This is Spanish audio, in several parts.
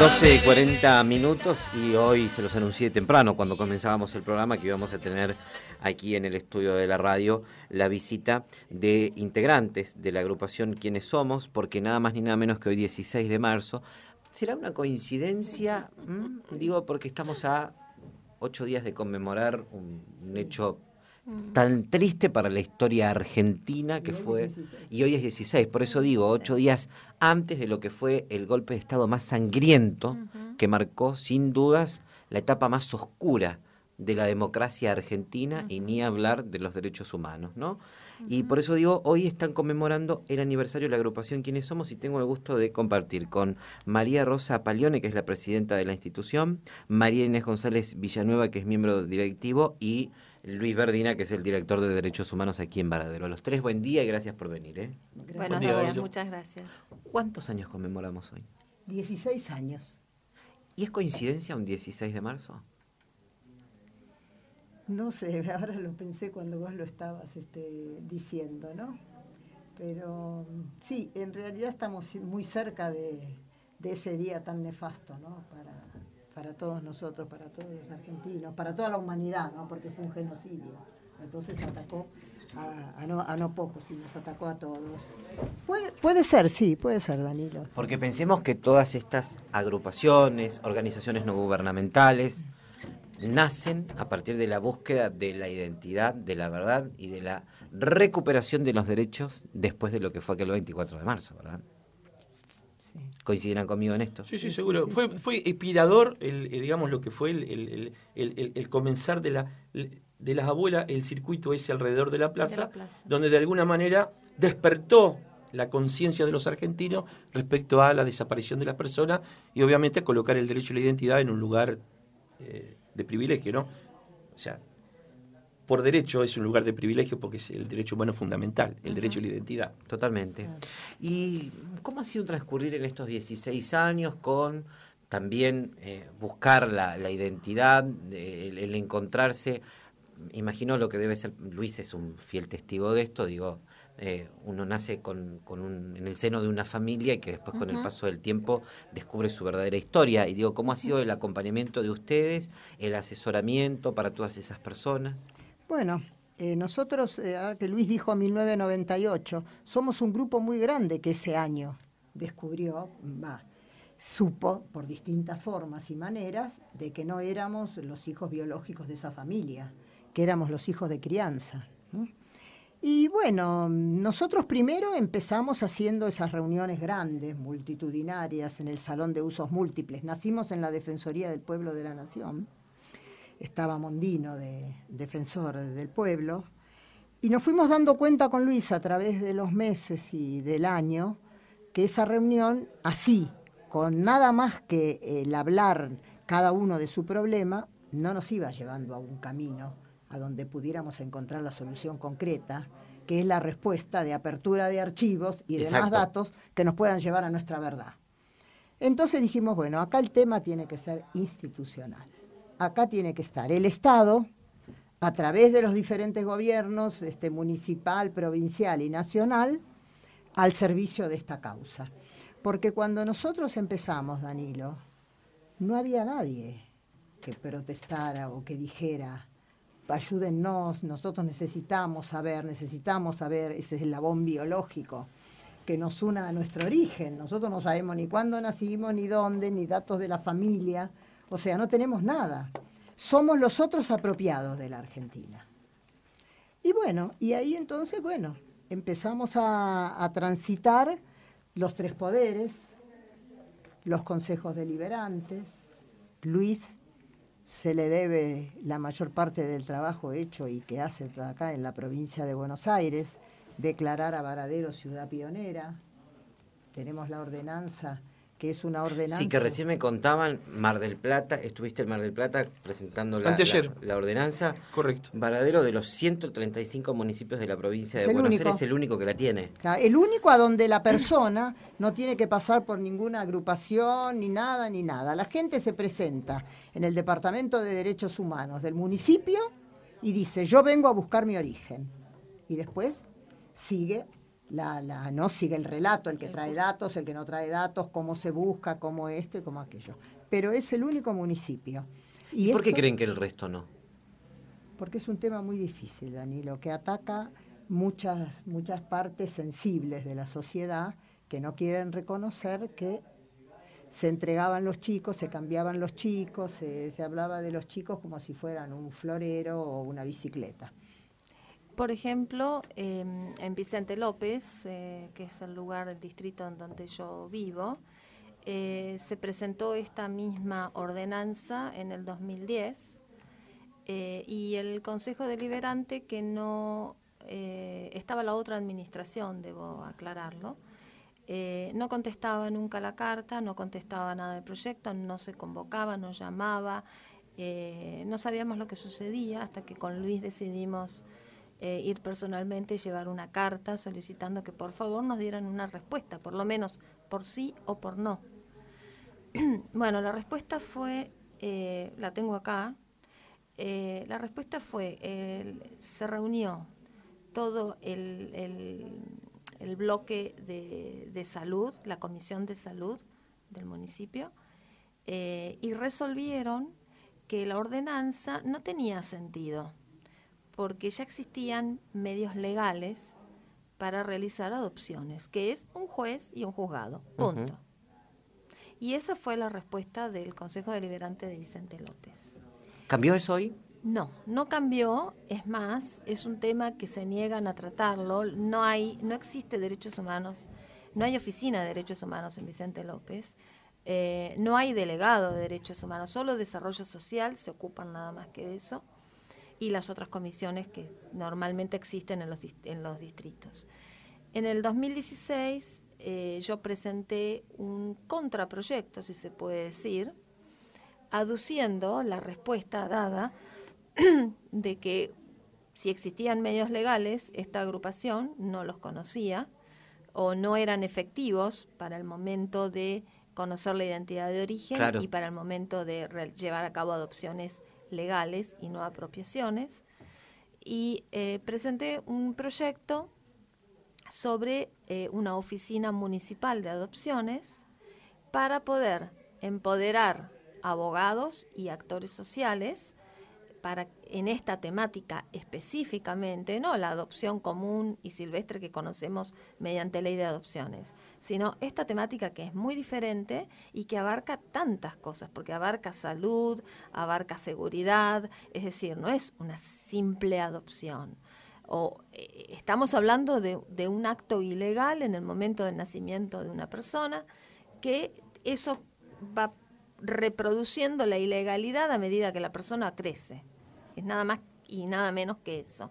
12.40 minutos y hoy se los anuncié temprano cuando comenzábamos el programa que íbamos a tener aquí en el estudio de la radio la visita de integrantes de la agrupación Quienes Somos, porque nada más ni nada menos que hoy 16 de marzo. ¿Será una coincidencia? ¿Mm? Digo porque estamos a ocho días de conmemorar un hecho Mm. tan triste para la historia argentina que fue, y hoy es 16, por eso digo, ocho días antes de lo que fue el golpe de Estado más sangriento, que marcó sin dudas la etapa más oscura de la democracia argentina y ni hablar de los derechos humanos, ¿no? Y por eso digo, hoy están conmemorando el aniversario de la agrupación Quienes Somos y tengo el gusto de compartir con María Rosa Palione, que es la presidenta de la institución, María Inés González Villanueva, que es miembro directivo, y Luis Verdina, que es el director de Derechos Humanos aquí en Varadero. los tres, buen día y gracias por venir. ¿eh? Buenos días, muchas gracias. ¿Cuántos años conmemoramos hoy? 16 años. ¿Y es coincidencia un 16 de marzo? No sé, ahora lo pensé cuando vos lo estabas este, diciendo, ¿no? Pero sí, en realidad estamos muy cerca de, ese día tan nefasto, ¿no? Para, todos nosotros, para todos los argentinos, para toda la humanidad, ¿no? Porque fue un genocidio. Entonces atacó a, no, a no pocos, sino nos atacó a todos. Puede, puede ser, sí, puede ser, Danilo. Porque pensemos que todas estas agrupaciones, organizaciones no gubernamentales, nacen a partir de la búsqueda de la identidad, de la verdad y de la recuperación de los derechos después de lo que fue aquel 24 de marzo, ¿verdad? ¿Coincidirán conmigo en esto? Sí, sí, seguro. fue, fue inspirador, digamos, lo que fue el, comenzar de, la, de las abuelas, el circuito ese alrededor de la plaza, donde de alguna manera despertó la conciencia de los argentinos respecto a la desaparición de las personas y obviamente colocar el derecho a la identidad en un lugar eh, privilegio, ¿no? O sea, por derecho es un lugar de privilegio porque es el derecho humano fundamental, el derecho a la identidad. Totalmente. ¿Y cómo ha sido transcurrir en estos 16 años con también eh, buscar la, identidad, el, encontrarse? Imagino lo que debe ser, Luis es un fiel testigo de esto, digo, eh, uno nace con, en el seno de una familia y que después con el paso del tiempo descubre su verdadera historia. Y digo, ¿cómo ha sido el acompañamiento de ustedes, el asesoramiento para todas esas personas? Bueno, eh, nosotros, eh, que Luis dijo 1998, somos un grupo muy grande que ese año descubrió, supo por distintas formas y maneras de que no éramos los hijos biológicos de esa familia, que éramos los hijos de crianza. Y bueno, nosotros primero empezamos haciendo esas reuniones grandes, multitudinarias, en el Salón de Usos Múltiples. Nacimos en la Defensoría del Pueblo de la Nación. Estaba Mondino, de, defensor del pueblo. Y nos fuimos dando cuenta con Luis a través de los meses y del año que esa reunión, así, con nada más que el hablar cada uno de su problema, no nos iba llevando a un camino a donde pudiéramos encontrar la solución concreta, que es la respuesta de apertura de archivos y de demás datos que nos puedan llevar a nuestra verdad. Entonces dijimos, bueno, acá el tema tiene que ser institucional. Acá tiene que estar el Estado, a través de los diferentes gobiernos, este, municipal, provincial y nacional, al servicio de esta causa. Porque cuando nosotros empezamos, Danilo, no había nadie que protestara o que dijera ayúdennos, nosotros necesitamos saber, necesitamos saber ese el labón biológico que nos una a nuestro origen. Nosotros no sabemos ni cuándo nacimos, ni dónde, ni datos de la familia, o sea, no tenemos nada. Somos los otros apropiados de la Argentina. Y bueno, y ahí entonces, bueno, empezamos a, a transitar los tres poderes, los consejos deliberantes, Luis se le debe la mayor parte del trabajo hecho y que hace acá en la provincia de Buenos Aires, declarar a Varadero ciudad pionera. Tenemos la ordenanza que es una ordenanza. Sí, que recién me contaban, Mar del Plata, estuviste en Mar del Plata presentando la, la, la, ordenanza. Correcto. Varadero de los 135 municipios de la provincia de Buenos Aires, Aires, el único que la tiene. El único a donde la persona no tiene que pasar por ninguna agrupación, ni nada, ni nada. La gente se presenta en el Departamento de Derechos Humanos del municipio y dice, yo vengo a buscar mi origen. Y después sigue la, la, no sigue el relato, el que trae datos, el que no trae datos, cómo se busca, cómo esto y cómo aquello. Pero es el único municipio. ¿Y, por qué creen que el resto no? Porque es un tema muy difícil, Danilo, que ataca muchas, muchas partes sensibles de la sociedad que no quieren reconocer que se entregaban los chicos, se cambiaban los chicos, se hablaba de los chicos como si fueran un florero o una bicicleta por ejemplo, em, en Vicente López, eh, que es el lugar, el distrito en donde yo vivo, eh, se presentó esta misma ordenanza en el 2010 eh, y el Consejo Deliberante, que no estaba la otra administración, debo aclararlo, no contestaba nunca la carta, no contestaba nada del proyecto, no se convocaba, no llamaba, no sabíamos lo que sucedía hasta que con Luis decidimos eh, ir personalmente, llevar una carta solicitando que por favor nos dieran una respuesta, por lo menos por sí o por no. bueno, la respuesta fue, eh, la tengo acá, eh, la respuesta fue, se reunió todo el, bloque de, de, salud, la comisión de salud del municipio, y resolvieron que la ordenanza no tenía sentido porque ya existían medios legales para realizar adopciones, que es un juez y un juzgado, punto. Y esa fue la respuesta del Consejo Deliberante de Vicente López. ¿Cambió eso hoy? No, no cambió, es más, es un tema que se niegan a tratarlo, no hay, no existe derechos humanos, no hay oficina de derechos humanos en Vicente López, eh, no hay delegado de derechos humanos, solo desarrollo social, se ocupan nada más que de eso y las otras comisiones que normalmente existen en los, en los distritos. En el 2016 eh, yo presenté un contraproyecto, si se puede decir, aduciendo la respuesta dada de que si existían medios legales, esta agrupación no los conocía o no eran efectivos para el momento de conocer la identidad de origen y para el momento de llevar a cabo adopciones legales y no apropiaciones, y eh, presenté un proyecto sobre eh, una oficina municipal de adopciones para poder empoderar abogados y actores sociales para en esta temática específicamente, no la adopción común y silvestre que conocemos mediante ley de adopciones, sino esta temática que es muy diferente y que abarca tantas cosas, porque abarca salud, abarca seguridad, es decir, no es una simple adopción. O eh, estamos hablando de, de un acto ilegal en el momento del nacimiento de una persona que eso va reproduciendo la ilegalidad a medida que la persona crece. Es nada más y nada menos que eso.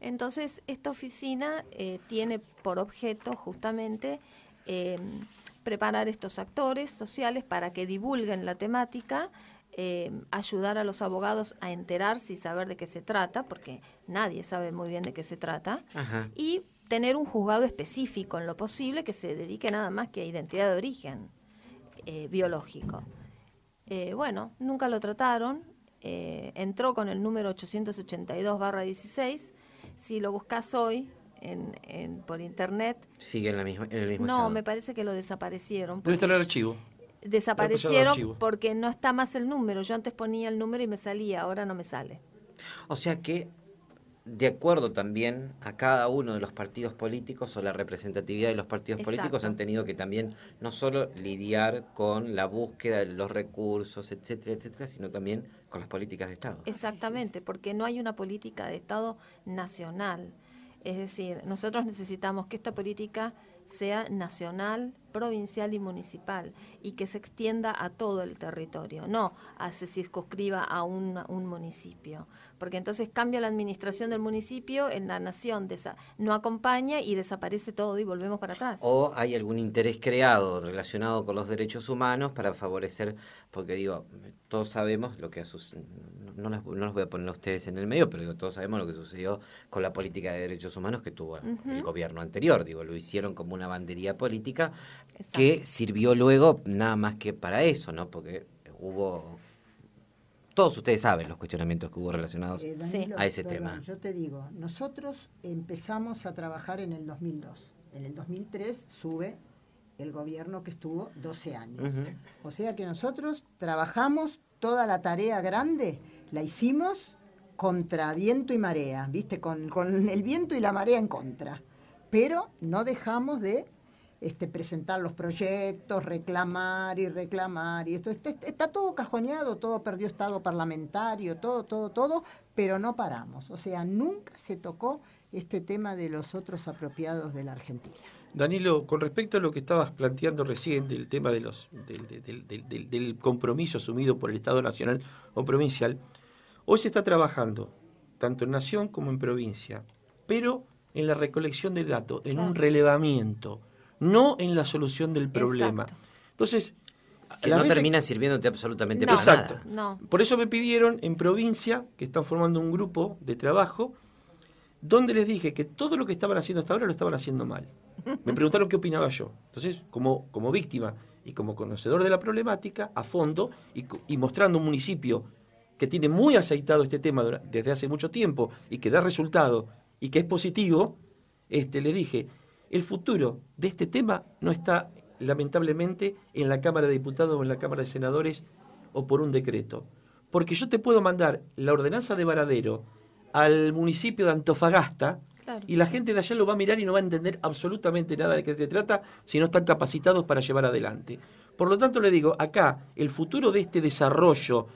Entonces, esta oficina eh, tiene por objeto justamente em, preparar estos actores sociales para que divulguen la temática, em, ayudar a los abogados a enterarse y saber de qué se trata, porque nadie sabe muy bien de qué se trata, y tener un juzgado específico en lo posible que se dedique nada más que a identidad de origen eh, biológico. Eh, bueno, nunca lo trataron. Eh, entró con el número 882-16. Si lo buscas hoy en, por internet. Sigue en, la misma, el mismo no, me parece que lo desaparecieron. ¿Dónde el archivo? Desaparecieron porque no está más el número. Yo antes ponía el número y me salía, ahora no me sale. O sea que de acuerdo también a cada uno de los partidos políticos o la representatividad de los partidos políticos han tenido que también no solo lidiar con la búsqueda de los recursos, etcétera, etcétera, sino también con las políticas de Estado. Exactamente, porque no hay una política de Estado nacional. Es decir, nosotros necesitamos que esta política sea nacional, provincial y municipal y que se extienda a todo el territorio, no a, se circunscriba a un, municipio, porque entonces cambia la administración del municipio en la nación, no acompaña y desaparece todo y volvemos para atrás. O hay algún interés creado relacionado con los derechos humanos para favorecer, porque digo, todos sabemos lo que ha sucedido no, los voy a poner a ustedes en el medio, pero todos sabemos lo que sucedió con la política de derechos humanos que tuvo el gobierno anterior. Digo, lo hicieron como una bandería política que sirvió luego nada más que para eso, ¿no? Porque hubo todos ustedes saben los cuestionamientos que hubo relacionados eh, a ese tema. Yo te digo, nosotros empezamos a trabajar en el 2002. En el 2003 sube el gobierno que estuvo 12 años. O sea que nosotros trabajamos toda la tarea grande la hicimos contra viento y marea, ¿viste? Con, el viento y la marea en contra. Pero no dejamos de este, presentar los proyectos, reclamar y reclamar. Y esto está, todo cajoneado, todo perdió estado parlamentario, todo, todo, todo, pero no paramos. O sea, nunca se tocó este tema de los otros apropiados de la Argentina. Danilo, con respecto a lo que estabas planteando recién del tema de los, del, compromiso asumido por el Estado Nacional o provincial, hoy se está trabajando, tanto en nación como en provincia, pero en la recolección del dato, en un relevamiento, no en la solución del problema. Entonces, que no termina sirviéndote absolutamente para nada. Por eso me pidieron en provincia, que están formando un grupo de trabajo, donde les dije que todo lo que estaban haciendo hasta ahora lo estaban haciendo mal. Me preguntaron qué opinaba yo. Entonces, como, como víctima y como conocedor de la problemática, a fondo y, mostrando un municipio que tiene muy aceitado este tema desde hace mucho tiempo y que da resultado y que es positivo, este, le dije, el futuro de este tema no está lamentablemente en la Cámara de Diputados o en la Cámara de Senadores o por un decreto. Porque yo te puedo mandar la ordenanza de varadero al municipio de Antofagasta, y la gente de allá lo va a mirar y no va a entender absolutamente nada de qué se trata si no están capacitados para llevar adelante. Por lo tanto, le digo, acá el futuro de este desarrollo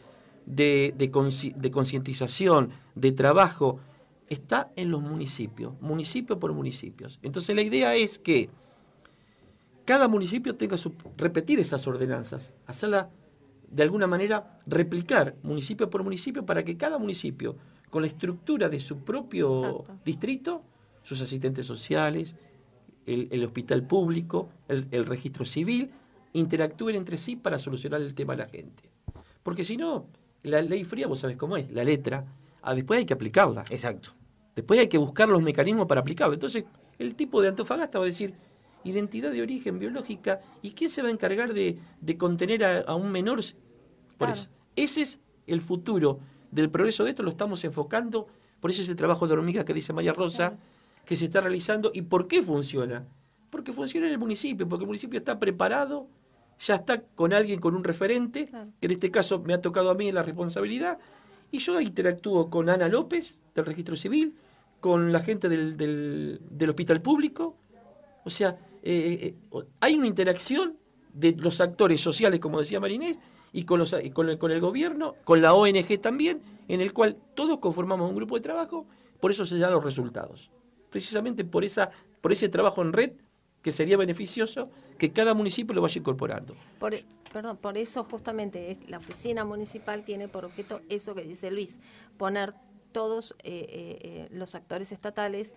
de, concientización, de trabajo, está en los municipios, municipio por municipios. Entonces la idea es que cada municipio tenga su, repetir esas ordenanzas, hacerla, de alguna manera replicar municipio por municipio para que cada municipio con la estructura de su propio distrito, sus asistentes sociales, el, hospital público, el, registro civil, interactúen entre sí para solucionar el tema a la gente. Porque si no, la ley fría, vos sabés cómo es, la letra, ah, después hay que aplicarla. Exacto. Después hay que buscar los mecanismos para aplicarla. Entonces, el tipo de Antofagasta va a decir, identidad de origen biológica, ¿y quién se va a encargar de, contener a, un menor? Por eso. Ese es el futuro del progreso de esto lo estamos enfocando, por eso ese trabajo de hormigas que dice María Rosa, que se está realizando y por qué funciona. Porque funciona en el municipio, porque el municipio está preparado, ya está con alguien, con un referente, que en este caso me ha tocado a mí la responsabilidad, y yo interactúo con Ana López del Registro Civil, con la gente del, Hospital Público, o sea, eh, eh, eh, hay una interacción de los actores sociales, como decía Marinés, y con, con, el, gobierno, con la ONG también, en el cual todos conformamos un grupo de trabajo, por eso se dan los resultados. Precisamente por, esa, por ese trabajo en red que sería beneficioso que cada municipio lo vaya incorporando. Por, e, perdón, por eso justamente la oficina municipal tiene por objeto eso que dice Luis, poner todos eh, eh, eh, los actores estatales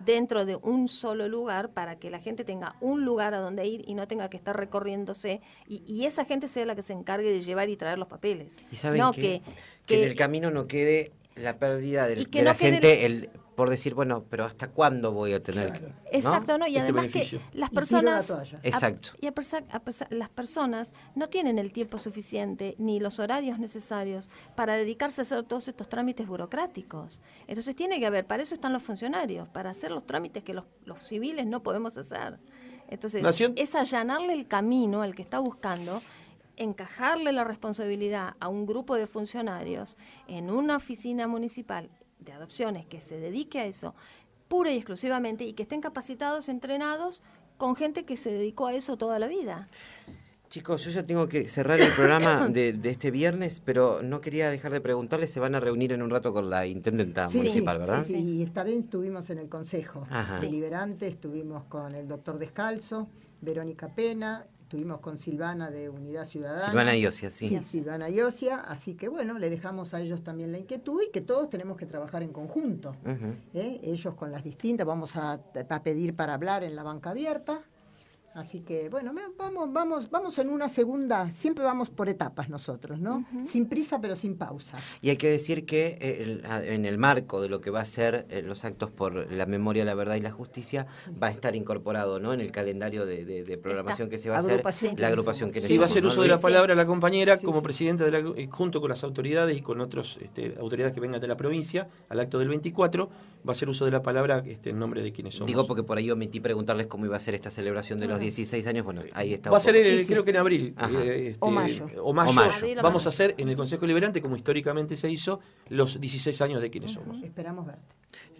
dentro de un solo lugar para que la gente tenga un lugar a donde ir y no tenga que estar recorriéndose y, esa gente sea la que se encargue de llevar y traer los papeles. ¿Y que, que, en el camino no quede la pérdida de la gente, por decir, bueno, pero ¿hasta cuándo voy a tener que, Exacto, ¿no? Y este además que las personas... Exacto. y a pesar, las personas no tienen el tiempo suficiente ni los horarios necesarios para dedicarse a hacer todos estos trámites burocráticos. Entonces tiene que haber, para eso están los funcionarios, para hacer los trámites que los, civiles no podemos hacer. Entonces, es allanarle el camino al que está buscando encajarle la responsabilidad a un grupo de funcionarios en una oficina municipal de adopciones que se dedique a eso pura y exclusivamente y que estén capacitados, entrenados con gente que se dedicó a eso toda la vida. Chicos, yo ya tengo que cerrar el programa de, este viernes, pero no quería dejar de preguntarles, se van a reunir en un rato con la intendenta municipal, ¿verdad? Sí, sí, esta vez estuvimos en el Consejo Deliberante, estuvimos con el doctor Descalzo, Verónica Pena, estuvimos con Silvana de Unidad Ciudadana. Silvana Iosia, sí. sí. Silvana Iosia, así que bueno, le dejamos a ellos también la inquietud y que todos tenemos que trabajar en conjunto. ¿eh? Ellos con las distintas, vamos a pedir para hablar en la banca abierta, Así que bueno, vamos, vamos, vamos en una segunda, siempre vamos por etapas nosotros, ¿no? Sin prisa pero sin pausa. Y hay que decir que eh, en el marco de lo que va a ser eh, los actos por la memoria, la verdad y la justicia, va a estar incorporado, ¿no? En el calendario de, programación que se va a hacer, la agrupación que necesita. Sí, va a hacer uso de la palabra la compañera como presidenta de la, eh, junto con las autoridades y con otras este, autoridades que vengan de la provincia, al acto del 24, va a hacer uso de la palabra este, en nombre de quienes somos. Digo porque por ahí omití preguntarles cómo iba a ser esta celebración de los 16 años, bueno, ahí está. Va a ser, creo que en abril. Eh, este, o mayo. O mayo, vamos a hacer en el Consejo Liberante, como históricamente se hizo, los 16 años de quienes somos. Esperamos verte.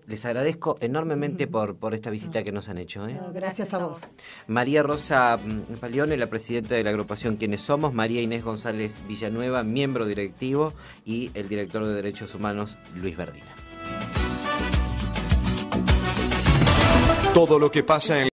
Les agradezco enormemente por, por esta visita que nos han hecho. ¿eh? gracias a vos. María Rosa Falione, mm, la presidenta de la agrupación Quienes Somos, María Inés González Villanueva, miembro directivo, y el director de Derechos Humanos, Luis Verdina. Todo lo que pasa en